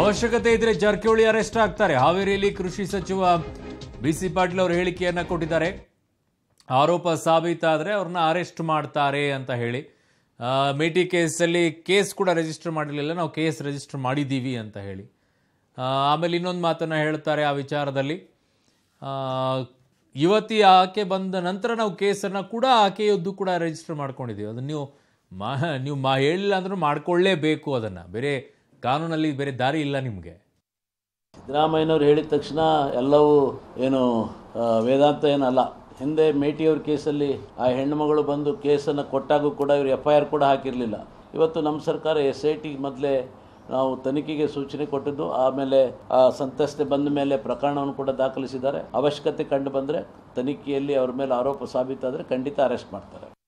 ಅವಶ್ಯಕತೆ ಇದ್ರೆ ಜಾರಕಿಹೊಳಿ ಅರೆಸ್ಟ್ ಆಗ್ತಾರೆ ಹಾವೇರಿಯಲ್ಲಿ ಕೃಷಿ ಸಚಿವ ಬಿ ಸಿ ಪಾಟೀಲ್ ಅವರು ಹೇಳಿಕೆಯನ್ನ ಕೊಟ್ಟಿದ್ದಾರೆ ಆರೋಪ ಸಾಬೀತಾದರೆ ಅವ್ರನ್ನ ಅರೆಸ್ಟ್ ಮಾಡ್ತಾರೆ ಅಂತ ಹೇಳಿ ಮೇಟಿ ಕೇಸಲ್ಲಿ ಕೇಸ್ ಕೂಡ ರಿಜಿಸ್ಟರ್ ಮಾಡಿರಲಿಲ್ಲ ನಾವು ಕೇಸ್ ರಿಜಿಸ್ಟರ್ ಮಾಡಿದ್ದೀವಿ ಅಂತ ಹೇಳಿ ಆಮೇಲೆ ಇನ್ನೊಂದು ಮಾತನ್ನು ಹೇಳ್ತಾರೆ ಆ ವಿಚಾರದಲ್ಲಿ ಯುವತಿ ಆಕೆ ಬಂದ ನಂತರ ನಾವು ಕೇಸನ್ನು ಕೂಡ ಆಕೆಯದ್ದು ಕೂಡ ರಿಜಿಸ್ಟರ್ ಮಾಡ್ಕೊಂಡಿದ್ದೀವಿ ಅದನ್ನು ನೀವು ಮಾ ನೀವು ಮಾ ಹೇಳಿಲ್ಲ ಅಂದ್ರೆ ಮಾಡ್ಕೊಳ್ಳೇಬೇಕು ಅದನ್ನು ಬೇರೆ ಕಾನೂನಲ್ಲಿ ಬೇರೆ ದಾರಿ ಇಲ್ಲ ನಿಮಗೆ ಸಿದ್ದರಾಮಯ್ಯನವ್ರು ಹೇಳಿದ ತಕ್ಷಣ ಎಲ್ಲವೂ ಏನು ವೇದಾಂತ ಏನಲ್ಲ ಹಿಂದೆ ಮೇಟಿಯವ್ರ ಕೇಸಲ್ಲಿ ಆ ಹೆಣ್ಣುಮಗಳು ಬಂದು ಕೇಸನ್ನು ಕೊಟ್ಟಾಗೂ ಕೂಡ ಇವರು ಎಫ್ ಐ ಆರ್ ಕೂಡ ಹಾಕಿರಲಿಲ್ಲ ಇವತ್ತು ನಮ್ಮ ಸರ್ಕಾರ ಎಸ್ ಐ ಟಿ ಮೊದಲೇ ನಾವು ತನಿಖೆಗೆ ಸೂಚನೆ ಕೊಟ್ಟಿದ್ದು ಆಮೇಲೆ ಆ ಸಂತ್ರಸ್ತೆ ಬಂದ ಮೇಲೆ ಪ್ರಕರಣವನ್ನು ಕೂಡ ದಾಖಲಿಸಿದ್ದಾರೆ ಅವಶ್ಯಕತೆ ಕಂಡು ಬಂದರೆ ತನಿಖೆಯಲ್ಲಿ ಅವ್ರ ಮೇಲೆ ಆರೋಪ ಸಾಬೀತಾದರೆ ಖಂಡಿತ ಅರೆಸ್ಟ್ ಮಾಡ್ತಾರೆ